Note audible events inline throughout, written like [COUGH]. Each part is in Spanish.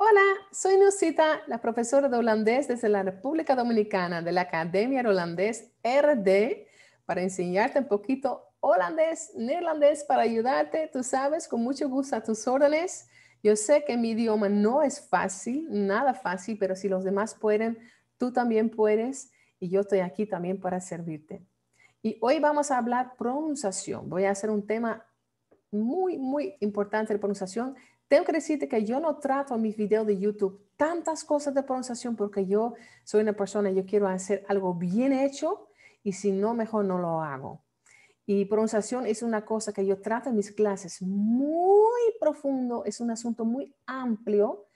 Hola, soy Nusita, la profesora de holandés desde la República Dominicana de la Academia de Holandés RD para enseñarte un poquito holandés, neerlandés para ayudarte, tú sabes, con mucho gusto a tus órdenes. Yo sé que mi idioma no es fácil, nada fácil, pero si los demás pueden, tú también puedes y yo estoy aquí también para servirte. Y hoy vamos a hablar pronunciación. Voy a hacer un tema muy, muy importante la pronunciación. Tengo que decirte que yo no trato en mis videos de YouTube tantas cosas de pronunciación porque yo soy una persona, yo quiero hacer algo bien hecho y si no, mejor no lo hago. Y pronunciación es una cosa que yo trato en mis clases muy profundo, es un asunto muy amplio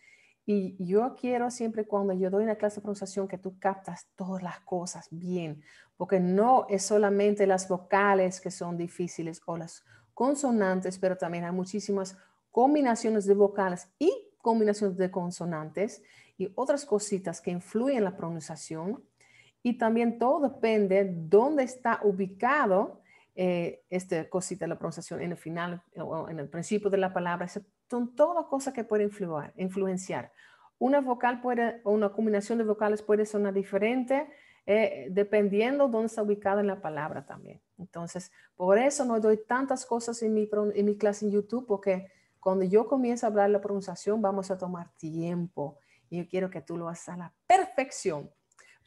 y yo quiero siempre cuando yo doy una clase de pronunciación que tú captas todas las cosas bien, porque no es solamente las vocales que son difíciles o las consonantes, pero también hay muchísimas combinaciones de vocales y combinaciones de consonantes y otras cositas que influyen en la pronunciación. Y también todo depende dónde está ubicado eh, esta cosita de la pronunciación en el final eh, o en el principio de la palabra. Son todas cosas que pueden influir, influenciar. Una vocal puede, o una combinación de vocales puede sonar diferente eh, dependiendo dónde está ubicada en la palabra también. Entonces, por eso no doy tantas cosas en mi, en mi clase en YouTube, porque cuando yo comienzo a hablar la pronunciación, vamos a tomar tiempo. Y yo quiero que tú lo hagas a la perfección.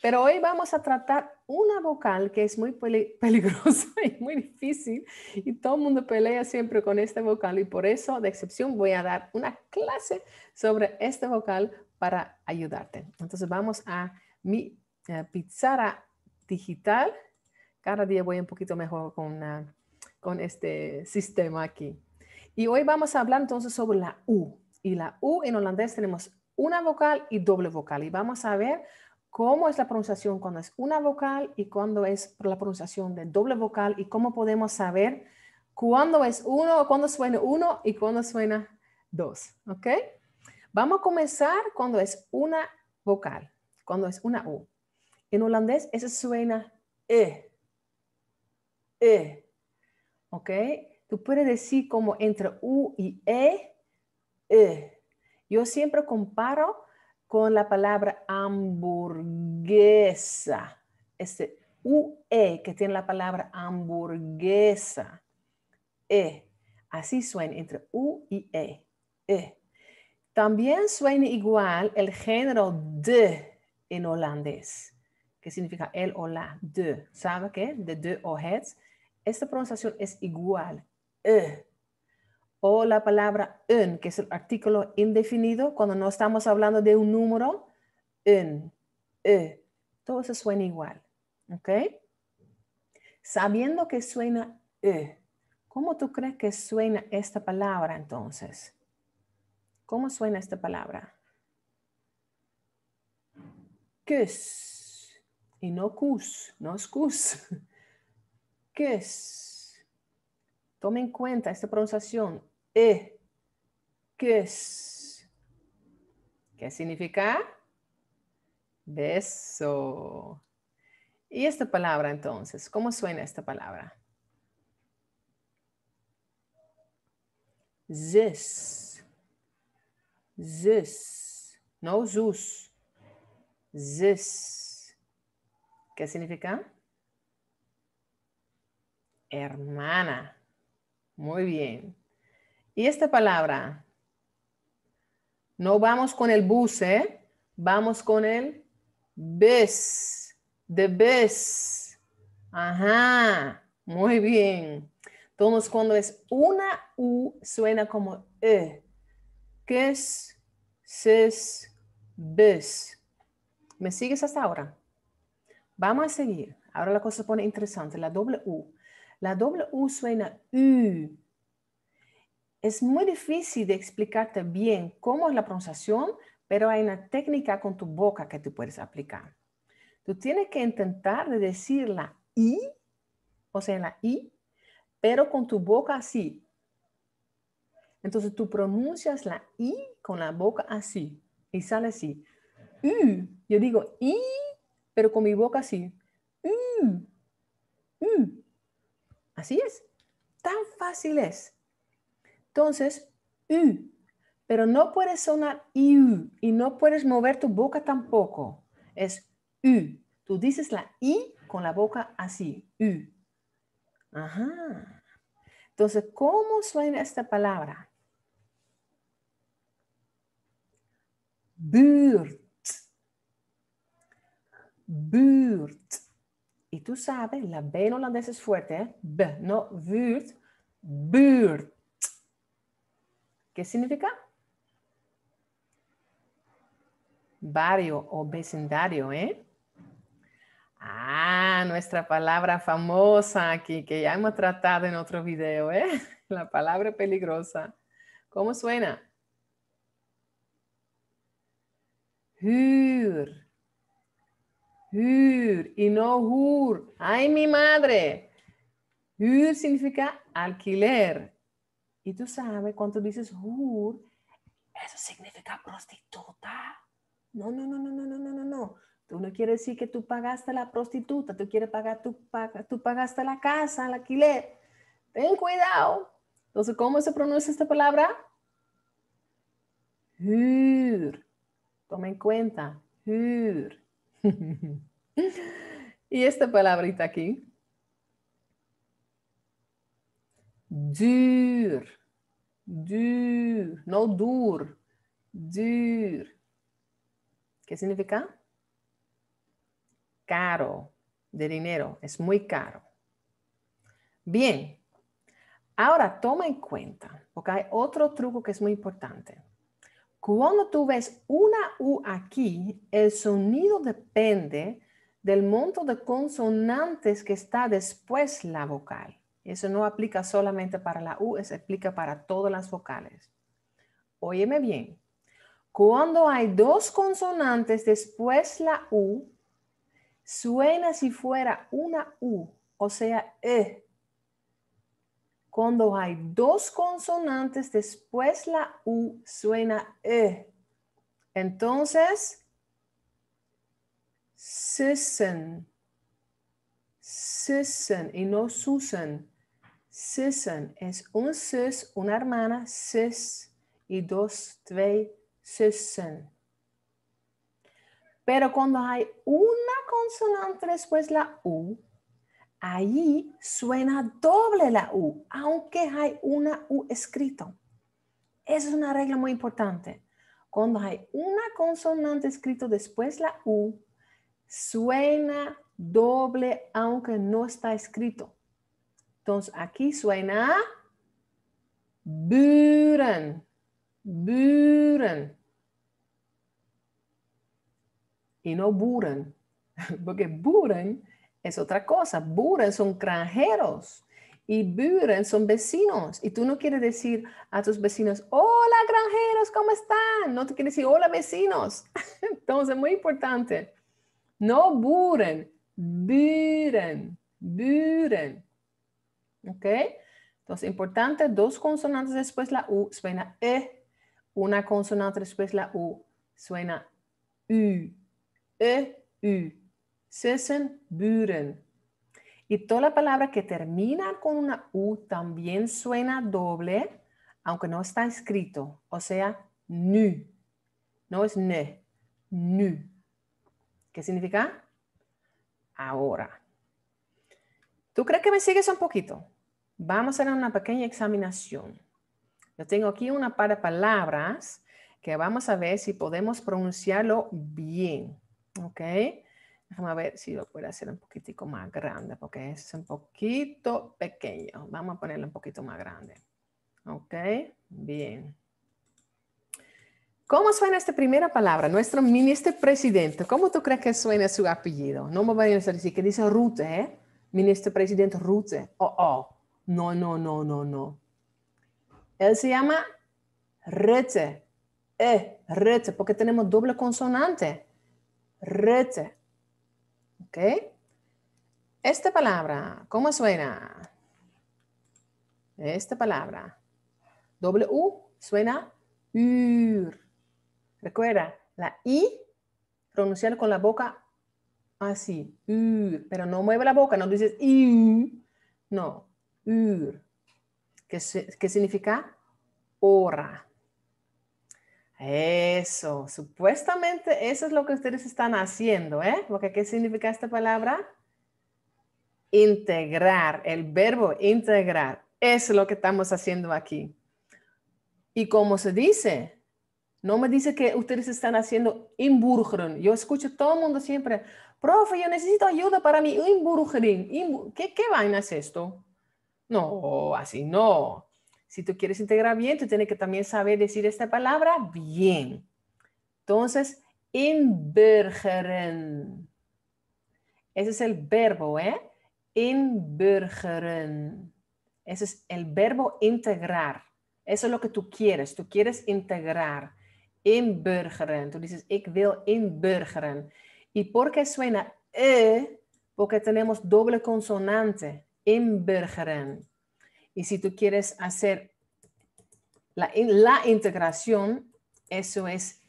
Pero hoy vamos a tratar una vocal que es muy [LAUGHS] peligrosa y muy difícil y todo el mundo pelea siempre con esta vocal y por eso de excepción voy a dar una clase sobre esta vocal para ayudarte. Entonces vamos a mi Pizzara digital. Cada día voy un poquito mejor con, este sistema aquí. Y hoy vamos a hablar entonces sobre la U. Y la U en holandés tenemos una vocal y doble vocal. Y vamos a ver cómo es la pronunciación cuando es una vocal y cuando es la pronunciación de doble vocal y cómo podemos saber cuándo es uno, cuándo suena uno y cuándo suena dos. ¿Ok? Vamos a comenzar cuando es una vocal, cuando es una U. En holandés, eso suena e. E. ¿Ok? Tú puedes decir como entre U y E, e. Yo siempre comparo con la palabra hamburguesa. Este UE que tiene la palabra hamburguesa. E. Así suena entre U y E. E. También suena igual el género de en holandés que significa el o la, de. ¿Sabe qué? De de o heads. Esta pronunciación es igual. E. O la palabra en, que es el artículo indefinido, cuando no estamos hablando de un número, en, e. Todo se suena igual. ¿Ok? Sabiendo que suena e, ¿cómo tú crees que suena esta palabra entonces? ¿Cómo suena esta palabra? es? no cus, no es cus. [LAUGHS] ¿Qué es? Tome en cuenta esta pronunciación. E. ¿Qué es? ¿Qué significa? Beso. ¿Y esta palabra entonces? ¿Cómo suena esta palabra? zes zes No sus zes ¿Qué significa? Hermana. Muy bien. Y esta palabra, no vamos con el bus, ¿eh? Vamos con el bus. The bus. Ajá. Muy bien. Entonces, cuando es una U, suena como E. Que es, ses, bus. ¿Me sigues hasta ahora? Vamos a seguir. Ahora la cosa se pone interesante. La doble U. La doble U suena U. Es muy difícil de explicarte bien cómo es la pronunciación, pero hay una técnica con tu boca que tú puedes aplicar. Tú tienes que intentar de decir la I, o sea, la I, pero con tu boca así. Entonces tú pronuncias la I con la boca así y sale así. U. Yo digo I pero con mi boca así. Mm, mm. Así es. Tan fácil es. Entonces, U. pero no puedes sonar y no puedes mover tu boca tampoco. Es u. Tú dices la i con la boca así. U. Ajá. Entonces, ¿cómo suena esta palabra? Bird. tú sabes, la B en holandés es fuerte, ¿eh? B, no buurt, buurt. ¿Qué significa? Barrio o vecindario, ¿eh? Ah, nuestra palabra famosa aquí, que ya hemos tratado en otro video, ¿eh? [LAUGHS] La palabra peligrosa. ¿Cómo suena? Huur hur y no hur. ¡Ay, mi madre! Hur significa alquiler. Y tú sabes, cuando dices hur, eso significa prostituta. No, no, no, no, no, no, no, no. Tú no quieres decir que tú pagaste la prostituta, tú quieres pagar, tú, tú pagaste la casa, el alquiler. Ten cuidado. Entonces, ¿cómo se pronuncia esta palabra? Hur. Toma en cuenta. Hur y esta palabrita aquí. Dur. Dur. No dur. Dur. ¿Qué significa? Caro. De dinero. Es muy caro. Bien. Ahora toma en cuenta, porque hay otro truco que es muy importante. Cuando tú ves una U aquí, el sonido depende del monto de consonantes que está después la vocal. Eso no aplica solamente para la U, se aplica para todas las vocales. Óyeme bien. Cuando hay dos consonantes después la U, suena si fuera una U, o sea, E. Cuando hay dos consonantes después la U suena E. Entonces, sissen, sissen y no SUSEN. sissen es un sus, una hermana, sus y dos, tres, Susen. Pero cuando hay una consonante después la U, Allí suena doble la U, aunque hay una U escrito. Esa es una regla muy importante. Cuando hay una consonante escrito después la U, suena doble aunque no está escrito. Entonces aquí suena buren, buren. Y no buren, [LAUGHS] porque buren es otra cosa. Buren son granjeros y Buren son vecinos. Y tú no quieres decir a tus vecinos, hola granjeros, ¿cómo están? No te quieres decir, hola vecinos. [LAUGHS] Entonces, muy importante. No Buren, Buren, Buren. ¿Ok? Entonces, importante, dos consonantes después la U suena E, una consonante después la U suena U, E, U. Sesen Y toda la palabra que termina con una U también suena doble, aunque no está escrito. O sea, nu. No es ne, nu. ¿Qué significa? Ahora. ¿Tú crees que me sigues un poquito? Vamos a hacer una pequeña examinación. Yo tengo aquí una par de palabras que vamos a ver si podemos pronunciarlo bien. ¿Ok? Vamos a ver si lo puedo hacer un poquitico más grande, porque es un poquito pequeño. Vamos a ponerlo un poquito más grande. Ok, bien. ¿Cómo suena esta primera palabra? Nuestro ministro este presidente. ¿Cómo tú crees que suena su apellido? No me voy a decir que dice Rute, ¿eh? Ministro este presidente Rute. Oh, oh. No, no, no, no, no. Él se llama Rete. Eh, Rete, porque tenemos doble consonante. Rete. ¿Ok? Esta palabra, ¿cómo suena? Esta palabra. W suena UR. Recuerda, la I pronunciar con la boca así. UR. Pero no mueve la boca, no dices i, No, UR. ¿Qué que significa hora. Eso, supuestamente eso es lo que ustedes están haciendo, ¿eh? Porque ¿qué significa esta palabra? Integrar, el verbo integrar, es lo que estamos haciendo aquí. Y cómo se dice, no me dice que ustedes están haciendo imburgren. Yo escucho todo el mundo siempre, profe, yo necesito ayuda para mi imburgren. ¿Qué, ¿Qué vaina es esto? No, así no. Si tú quieres integrar bien, tú tienes que también saber decir esta palabra bien. Entonces, inburgeren. Ese es el verbo, ¿eh? Inburgeren. Ese es el verbo integrar. Eso es lo que tú quieres. Tú quieres integrar. Inburgeren. Tú dices, ik wil inburgeren. ¿Y por qué suena e? Porque tenemos doble consonante. Inburgeren. Y si tú quieres hacer la, integración, eso es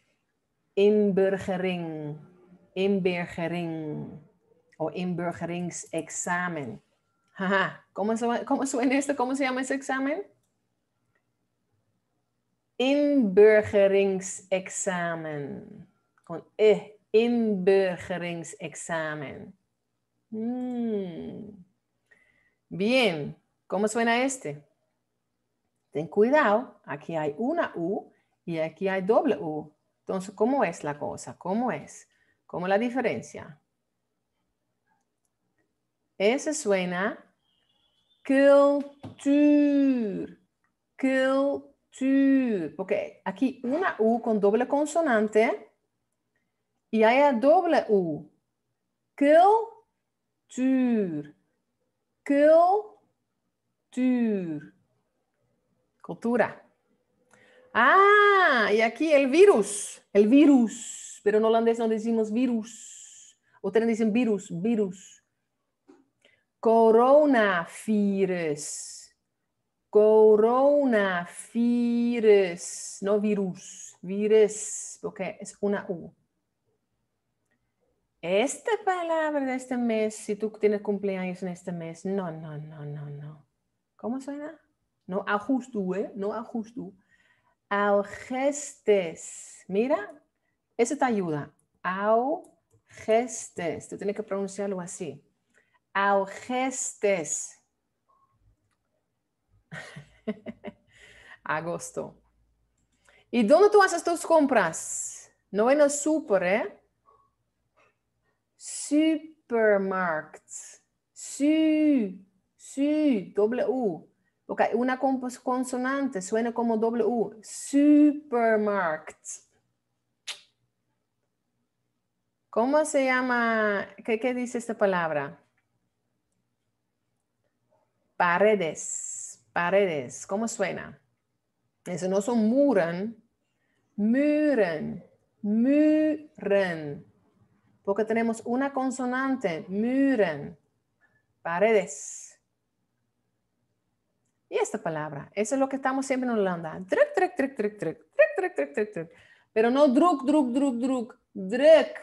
inburgering, inburgering o inburgeringsexamen. ¿Cómo, suena, ¿Cómo suena esto? ¿Cómo se llama ese examen? Inburgeringsexamen. Con E. Inburgeringsexamen. examen. Mm. Bien. ¿Cómo suena este? Ten cuidado, aquí hay una U y aquí hay doble U. Entonces, ¿cómo es la cosa? ¿Cómo es? ¿Cómo la diferencia? Ese suena culture, culture, porque aquí una U con doble consonante y hay doble U. Culture, culture. Cultura. Ah, y aquí el virus, el virus, pero en holandés no decimos virus, ustedes dicen virus, virus. Coronavirus, coronavirus, no virus, virus, porque es una U. Esta palabra de este mes, si tú tienes cumpleaños en este mes, no, no, no, no, no. ¿Cómo suena? No ¿eh? no ajustu. Al Mira, eso te ayuda. Au gestes. Tú tienes que pronunciarlo así. Au [LAUGHS] Agosto. ¿Y dónde tú haces tus compras? No en el super, ¿eh? Supermarkt. Su su, W. Porque una consonante suena como doble U. Supermarket. ¿Cómo se llama? ¿Qué, dice esta palabra? Paredes. Paredes. ¿Cómo suena? Eso no son muren. Muren. Muren. Porque tenemos una consonante. Muren. Paredes. Y esta palabra, eso es lo que estamos siempre en Holanda. Druk, druk, druk, druk, druk, druk, druk, druk, druk, Pero no druk, druk, druk, druk, druk,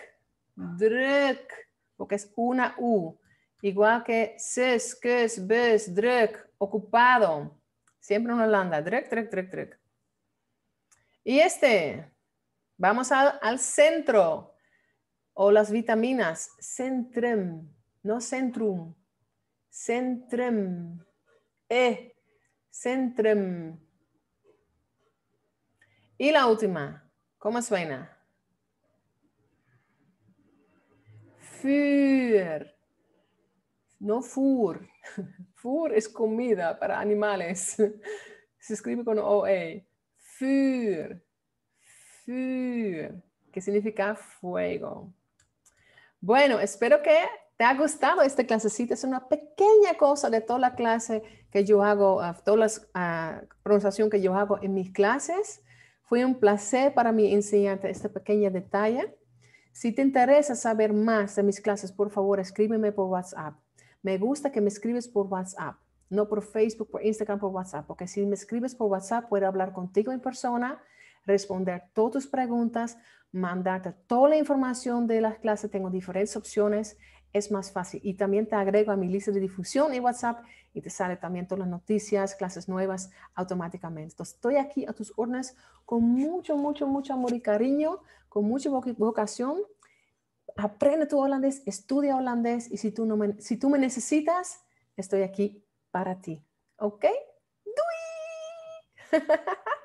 druk, porque es una U. Igual que ses, kes, bes, druk, ocupado. Siempre en Holanda. Drek, druk, druk, druk. Y este, vamos al centro o las vitaminas. Centrum, no centrum. Centrum. E Centrum. Y la última, ¿cómo suena? Fur. No fur. [LAUGHS] Fur es comida para animales. [LAUGHS] Se escribe con OE. Fur. Für. Que significa fuego. Bueno, espero que ¿Te ha gustado esta clasecita? Es una pequeña cosa de toda la clase que yo hago, ah, toda la pronunciación ah, que yo hago en mis clases. Fue un placer para mí enseñarte este pequeño detalle. Si te interesa saber más de mis clases, por favor, escríbeme por WhatsApp. Me gusta que me escribes por WhatsApp, no por Facebook, por Instagram, por WhatsApp, porque si me escribes por WhatsApp, puedo hablar contigo en persona, responder todas tus preguntas, mandarte toda la información de las clases. Tengo diferentes opciones es más fácil. Y también te agrego a mi lista de difusión en WhatsApp y te sale también todas las noticias, clases nuevas automáticamente. estoy aquí a tus órdenes con mucho, mucho, mucho amor y cariño, con mucha vocación. Aprende tu holandés, estudia holandés y si tú, no me, si tú me necesitas, estoy aquí para ti. ¿Ok? ¡Dui! [LAUGHS]